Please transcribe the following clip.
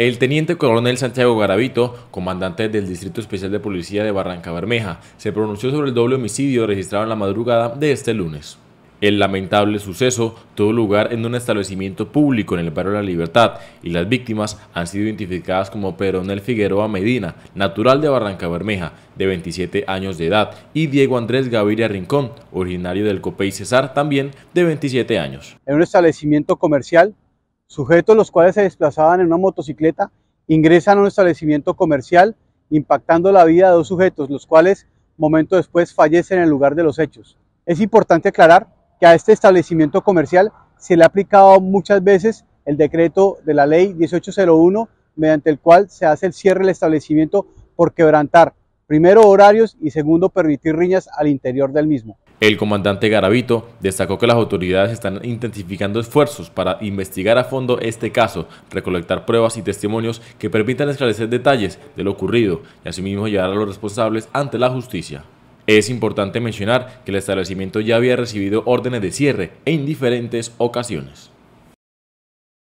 El teniente coronel Santiago Garavito, comandante del Distrito Especial de Policía de Barranca Bermeja, se pronunció sobre el doble homicidio registrado en la madrugada de este lunes. El lamentable suceso tuvo lugar en un establecimiento público en el barrio La Libertad y las víctimas han sido identificadas como Peronel Figueroa Medina, natural de Barranca Bermeja, de 27 años de edad, y Diego Andrés Gaviria Rincón, originario del Copey Cesar, también de 27 años. En un establecimiento comercial sujetos los cuales se desplazaban en una motocicleta ingresan a un establecimiento comercial impactando la vida de dos sujetos, los cuales momento después fallecen en el lugar de los hechos. Es importante aclarar que a este establecimiento comercial se le ha aplicado muchas veces el decreto de la ley 1801, mediante el cual se hace el cierre del establecimiento por quebrantar, primero, horarios y segundo, permitir riñas al interior del mismo. El comandante Garavito destacó que las autoridades están intensificando esfuerzos para investigar a fondo este caso, recolectar pruebas y testimonios que permitan esclarecer detalles de lo ocurrido y asimismo llevar a los responsables ante la justicia. Es importante mencionar que el establecimiento ya había recibido órdenes de cierre en diferentes ocasiones.